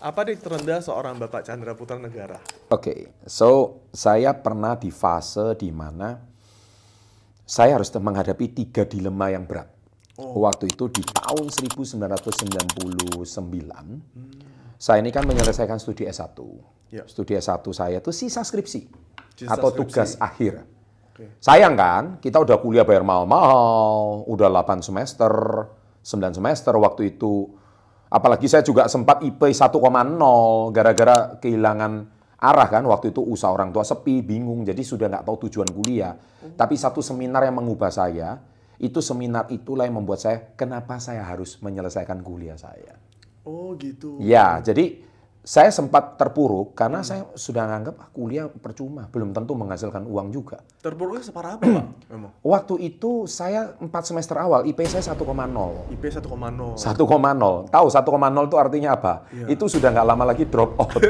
Apa titik terendah seorang Bapak Chandra Putra Negara? Oke, okay. so saya pernah di fase di mana saya harus menghadapi tiga dilema yang berat. Oh. Waktu itu di tahun 1999, hmm. saya ini kan menyelesaikan studi S1. Yeah. Studi S1 saya itu sisa skripsi sisa atau skripsi. tugas akhir. Okay. Sayang kan, kita udah kuliah bayar mahal-mahal, udah 8 semester, 9 semester waktu itu Apalagi saya juga sempat IP 1,0 gara-gara kehilangan arah kan waktu itu usaha orang tua sepi bingung jadi sudah nggak tahu tujuan kuliah hmm. tapi satu seminar yang mengubah saya itu seminar itulah yang membuat saya kenapa saya harus menyelesaikan kuliah saya oh gitu ya jadi saya sempat terpuruk karena hmm. saya sudah menganggap ah, kuliah percuma, belum tentu menghasilkan uang juga. Terpuruknya separah apa, Pak? Waktu itu saya 4 semester awal IP saya 1,0. IP 1,0. 1,0. Tahu 1,0 itu artinya apa? Ya. Itu sudah nggak lama lagi drop out.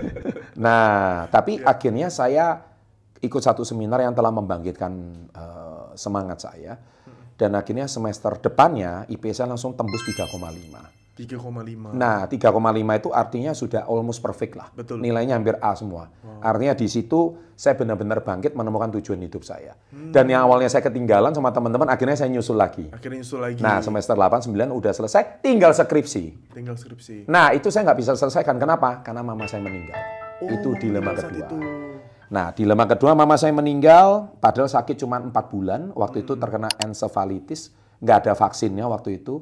nah, tapi ya. akhirnya saya ikut satu seminar yang telah membangkitkan uh, semangat saya. Hmm. Dan akhirnya semester depannya IP saya langsung tembus 3,5. 3,5. Nah, 3,5 itu artinya sudah almost perfect lah. Betul. Nilainya hampir A semua. Wow. Artinya di situ saya benar-benar bangkit menemukan tujuan hidup saya. Hmm. Dan yang awalnya saya ketinggalan sama teman-teman, akhirnya saya nyusul lagi. Akhirnya nyusul lagi. Nah, semester 8, 9 udah selesai, tinggal skripsi. Tinggal skripsi. Nah, itu saya nggak bisa selesaikan. Kenapa? Karena mama saya meninggal. Oh, itu dilema kedua. Itu. Nah, dilema kedua mama saya meninggal, padahal sakit cuma 4 bulan. Waktu hmm. itu terkena encephalitis. nggak ada vaksinnya waktu itu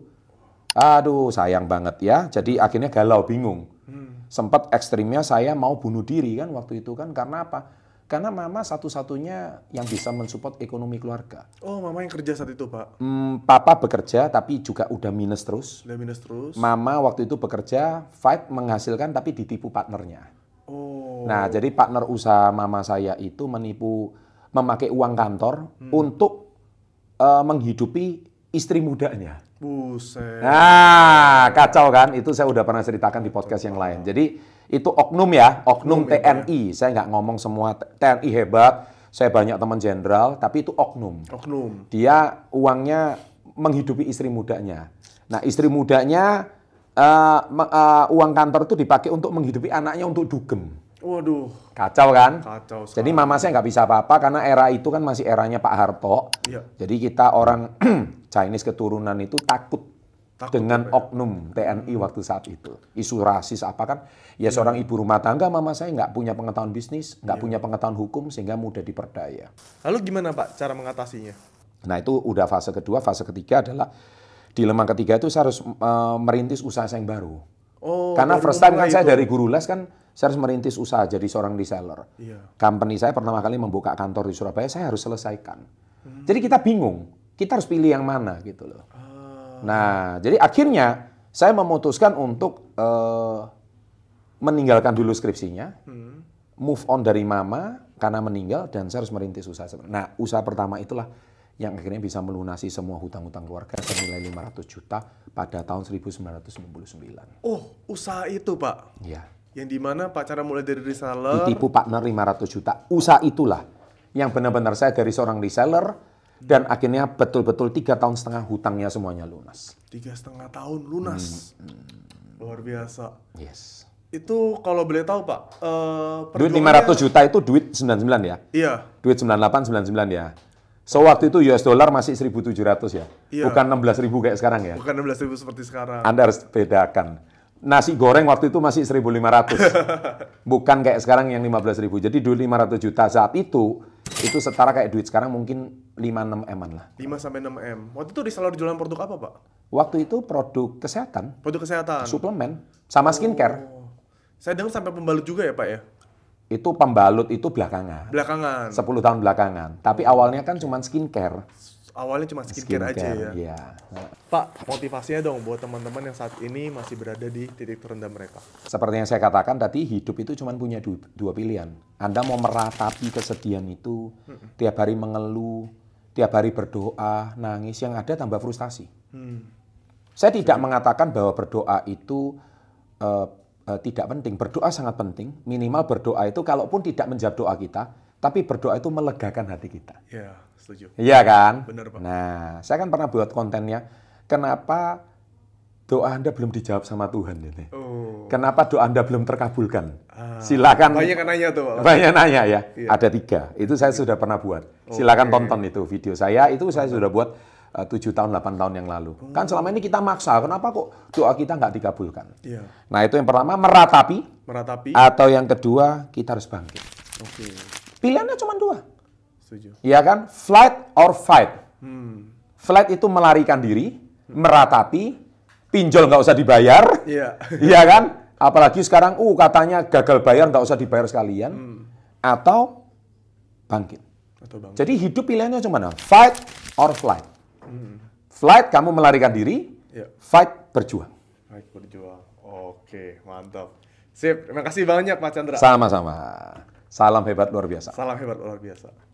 Aduh, sayang banget ya. Jadi akhirnya galau, bingung. Hmm. Sempat ekstrimnya saya mau bunuh diri kan waktu itu kan karena apa? Karena mama satu-satunya yang bisa mensupport ekonomi keluarga. Oh, mama yang kerja saat itu, Pak? Hmm, papa bekerja tapi juga udah minus terus. Udah minus terus. Mama waktu itu bekerja, fight menghasilkan tapi ditipu partnernya. Oh. Nah, jadi partner usaha mama saya itu menipu memakai uang kantor hmm. untuk uh, menghidupi istri mudanya. Buset. Nah, kacau kan? Itu saya udah pernah ceritakan di podcast yang lain. Jadi itu oknum ya, oknum, TNI. Gitu ya. Saya nggak ngomong semua TNI hebat. Saya banyak teman jenderal, tapi itu oknum. Oknum. Dia uangnya menghidupi istri mudanya. Nah, istri mudanya uh, uh, uang kantor itu dipakai untuk menghidupi anaknya untuk dugem. Waduh. Kacau kan? Kacau sekali. Jadi mama saya nggak bisa apa-apa karena era itu kan masih eranya Pak Harto. Iya. Jadi kita orang Chinese keturunan itu takut, takut dengan ya. oknum TNI hmm. waktu saat itu. Isu rasis apa kan? Ya, ya. seorang ibu rumah tangga mama saya nggak punya pengetahuan bisnis, nggak ya. punya pengetahuan hukum sehingga mudah diperdaya. Lalu gimana Pak cara mengatasinya? Nah itu udah fase kedua, fase ketiga adalah di dilema ketiga itu saya harus uh, merintis usaha saya yang baru. Oh, Karena first time kan itu. saya dari guru les kan saya harus merintis usaha jadi seorang reseller. Iya. Company saya pertama kali membuka kantor di Surabaya, saya harus selesaikan. Hmm. Jadi kita bingung kita harus pilih yang mana gitu loh. Ah. Nah, jadi akhirnya saya memutuskan untuk uh, meninggalkan dulu skripsinya, hmm. move on dari mama karena meninggal dan saya harus merintis usaha. Nah, usaha pertama itulah yang akhirnya bisa melunasi semua hutang-hutang keluarga senilai 500 juta pada tahun 1999. Oh, usaha itu, Pak? Iya. Yang dimana Pak cara mulai dari reseller? Ditipu partner 500 juta. Usaha itulah yang benar-benar saya dari seorang reseller, dan akhirnya betul-betul tiga tahun setengah hutangnya semuanya lunas. Tiga setengah tahun lunas, hmm. luar biasa. Yes. Itu kalau boleh tahu pak, uh, duit 500 juta itu duit 99 ya? Iya. Duit 98, 99 ya. So waktu itu US dollar masih 1.700 ya, iya. bukan 16.000 kayak sekarang ya. Bukan 16.000 seperti sekarang. Anda harus bedakan. Nasi goreng waktu itu masih 1.500, bukan kayak sekarang yang 15.000. Jadi duit 500 juta saat itu itu setara kayak duit sekarang mungkin 5-6 M lah. 5 sampai 6 M. Waktu itu di salur jualan produk apa, Pak? Waktu itu produk kesehatan. Produk kesehatan. Suplemen sama oh. skincare. Oh. Saya dengar sampai pembalut juga ya, Pak ya? Itu pembalut itu belakangan. Belakangan. 10 tahun belakangan. Tapi awalnya kan cuma skincare awalnya cuma skincare, skincare aja ya. ya. Pak, motivasinya dong buat teman-teman yang saat ini masih berada di titik terendah mereka. Seperti yang saya katakan tadi, hidup itu cuma punya dua, pilihan. Anda mau meratapi kesedihan itu, hmm. tiap hari mengeluh, tiap hari berdoa, nangis, yang ada tambah frustasi. Hmm. Saya tidak hmm. mengatakan bahwa berdoa itu uh, uh, tidak penting. Berdoa sangat penting. Minimal berdoa itu, kalaupun tidak menjawab doa kita, tapi berdoa itu melegakan hati kita. Iya, setuju. Iya kan? Benar, Pak. Nah, saya kan pernah buat kontennya, kenapa doa Anda belum dijawab sama Tuhan ini? Oh. Kenapa doa Anda belum terkabulkan? Ah, Silakan. Banyak nanya tuh. Pak. Banyak nanya ya. Iya. Ada tiga. Itu saya sudah pernah buat. Silakan okay. tonton itu video saya. Itu saya sudah buat eh, tujuh tahun, 8 tahun yang lalu. Hmm. Kan selama ini kita maksa, kenapa kok doa kita nggak dikabulkan? Iya. Nah itu yang pertama meratapi. Meratapi. Atau yang kedua kita harus bangkit. Oke. Okay. Pilihannya cuma dua. Setuju. Iya kan? Flight or fight. Hmm. Flight itu melarikan diri, meratapi, pinjol nggak usah dibayar. Iya. Yeah. kan? Apalagi sekarang, uh katanya gagal bayar nggak usah dibayar sekalian. Hmm. Atau bangkit. Atau bangkit. Jadi hidup pilihannya cuma apa? fight or flight. Hmm. Flight kamu melarikan diri, yeah. fight berjuang. Fight berjuang. Oke, mantap. Sip, terima kasih banyak Pak Chandra. Sama-sama. Salam hebat luar biasa. Salam hebat luar biasa.